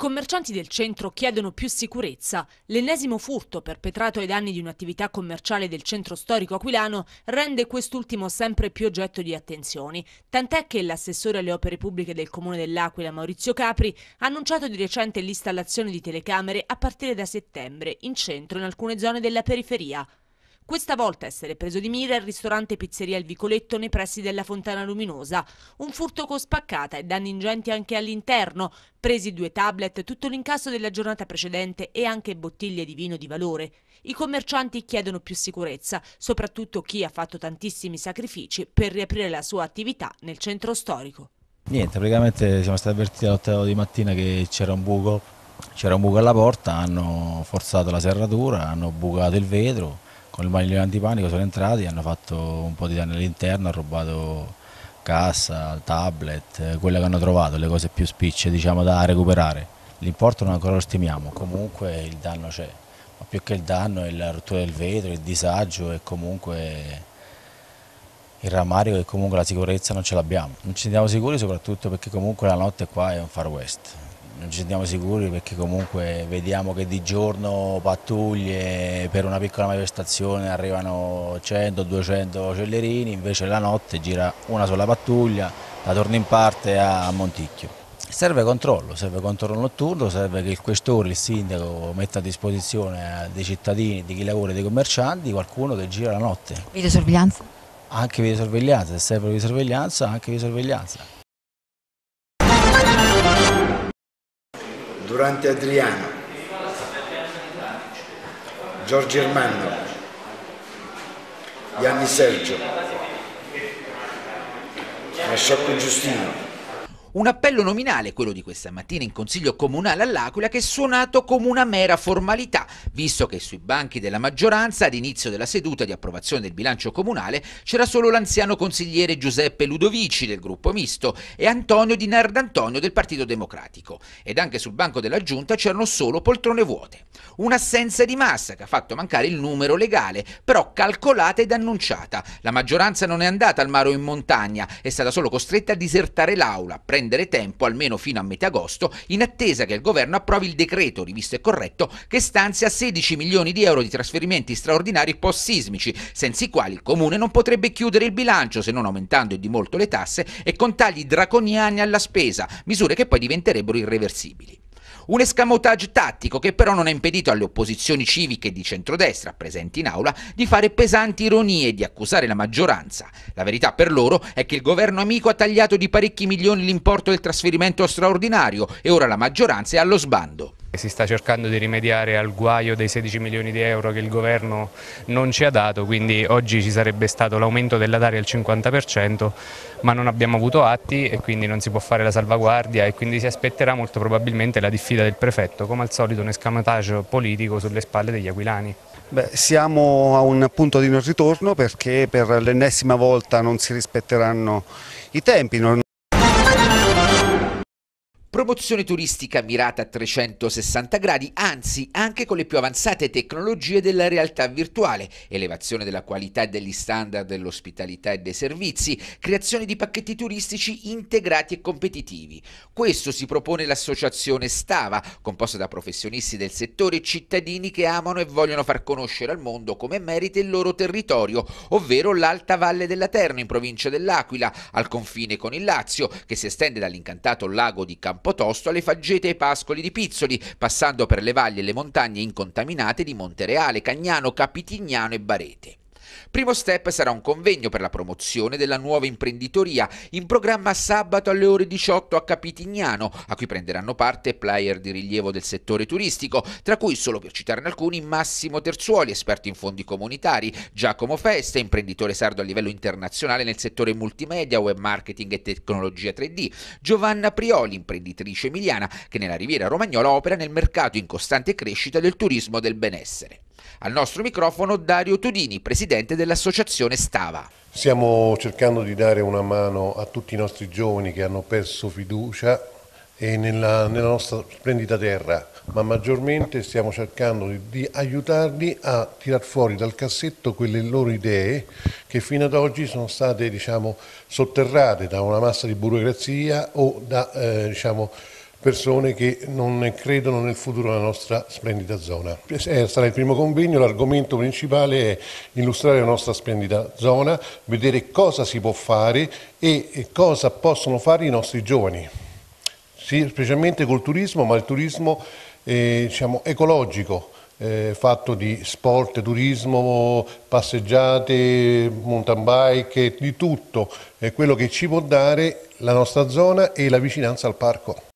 commercianti del centro chiedono più sicurezza. L'ennesimo furto perpetrato ai danni di un'attività commerciale del centro storico aquilano rende quest'ultimo sempre più oggetto di attenzioni. Tant'è che l'assessore alle opere pubbliche del comune dell'Aquila, Maurizio Capri, ha annunciato di recente l'installazione di telecamere a partire da settembre in centro in alcune zone della periferia. Questa volta essere preso di mira il ristorante Pizzeria Il Vicoletto nei pressi della Fontana Luminosa. Un furto con spaccata e danni ingenti anche all'interno. Presi due tablet, tutto l'incasso della giornata precedente e anche bottiglie di vino di valore. I commercianti chiedono più sicurezza, soprattutto chi ha fatto tantissimi sacrifici per riaprire la sua attività nel centro storico. Niente, praticamente siamo stati avvertiti all'8 di mattina che c'era un buco, c'era un buco alla porta, hanno forzato la serratura, hanno bucato il vetro con il maglio antipanico sono entrati, hanno fatto un po' di danni all'interno, hanno rubato cassa, tablet, eh, quelle che hanno trovato, le cose più spicce diciamo, da recuperare. L'importo non ancora lo stimiamo, comunque il danno c'è, ma più che il danno è la rottura del vetro, il disagio e comunque il rammarico che comunque la sicurezza non ce l'abbiamo. Non ci sentiamo sicuri soprattutto perché comunque la notte qua è un far west, non ci sentiamo sicuri perché comunque vediamo che di giorno pattuglie per una piccola manifestazione arrivano 100-200 cellerini, invece la notte gira una sola pattuglia la torna in parte a Monticchio. Serve controllo, serve controllo notturno, serve che il questore, il sindaco metta a disposizione dei cittadini, di chi lavora, dei commercianti qualcuno che gira la notte. Videosorveglianza? Anche videosorveglianza, se serve videosorveglianza anche videosorveglianza. Durante Adriano, Giorgio Ermanno, Gianni Sergio, Masciocco Giustino. Un appello nominale, quello di questa mattina in Consiglio Comunale all'Aquila, che è suonato come una mera formalità, visto che sui banchi della maggioranza, ad inizio della seduta di approvazione del bilancio comunale, c'era solo l'anziano consigliere Giuseppe Ludovici del gruppo misto e Antonio Di Nardantonio del Partito Democratico. Ed anche sul banco della Giunta c'erano solo poltrone vuote. Un'assenza di massa che ha fatto mancare il numero legale, però calcolata ed annunciata. La maggioranza non è andata al maro in montagna, è stata solo costretta a disertare l'aula, prendere prendere tempo almeno fino a metà agosto, in attesa che il governo approvi il decreto rivisto e corretto che stanzia 16 milioni di euro di trasferimenti straordinari post-sismici, senza i quali il comune non potrebbe chiudere il bilancio se non aumentando di molto le tasse e con tagli draconiani alla spesa, misure che poi diventerebbero irreversibili. Un escamotage tattico che però non ha impedito alle opposizioni civiche di centrodestra presenti in aula di fare pesanti ironie e di accusare la maggioranza. La verità per loro è che il governo amico ha tagliato di parecchi milioni l'importo del trasferimento straordinario e ora la maggioranza è allo sbando. Si sta cercando di rimediare al guaio dei 16 milioni di euro che il governo non ci ha dato, quindi oggi ci sarebbe stato l'aumento della tari al 50%, ma non abbiamo avuto atti e quindi non si può fare la salvaguardia e quindi si aspetterà molto probabilmente la diffida del prefetto, come al solito un escamotage politico sulle spalle degli aquilani. Beh, siamo a un punto di non ritorno perché per l'ennesima volta non si rispetteranno i tempi. Promozione turistica mirata a 360 gradi, anzi anche con le più avanzate tecnologie della realtà virtuale, elevazione della qualità e degli standard dell'ospitalità e dei servizi, creazione di pacchetti turistici integrati e competitivi. Questo si propone l'associazione Stava, composta da professionisti del settore e cittadini che amano e vogliono far conoscere al mondo come merita il loro territorio, ovvero l'Alta Valle della Terna in provincia dell'Aquila, al confine con il Lazio, che si estende dall'incantato lago di Campo Campotosto alle faggete e pascoli di Pizzoli, passando per le valli e le montagne incontaminate di Montereale, Cagnano, Capitignano e Barete. Primo step sarà un convegno per la promozione della nuova imprenditoria, in programma sabato alle ore 18 a Capitignano, a cui prenderanno parte player di rilievo del settore turistico, tra cui solo per citarne alcuni Massimo Terzuoli, esperto in fondi comunitari, Giacomo Festa, imprenditore sardo a livello internazionale nel settore multimedia, web marketing e tecnologia 3D, Giovanna Prioli, imprenditrice emiliana, che nella riviera romagnola opera nel mercato in costante crescita del turismo del benessere. Al nostro microfono Dario Tudini, presidente dell'associazione Stava. Stiamo cercando di dare una mano a tutti i nostri giovani che hanno perso fiducia nella, nella nostra splendida terra, ma maggiormente stiamo cercando di, di aiutarli a tirar fuori dal cassetto quelle loro idee che fino ad oggi sono state diciamo, sotterrate da una massa di burocrazia o da eh, diciamo, persone che non credono nel futuro della nostra splendida zona. Eh, sarà il primo convegno, l'argomento principale è illustrare la nostra splendida zona, vedere cosa si può fare e cosa possono fare i nostri giovani, sì, specialmente col turismo, ma il turismo eh, diciamo, ecologico. Eh, fatto di sport, turismo, passeggiate, mountain bike, di tutto eh, quello che ci può dare la nostra zona e la vicinanza al parco.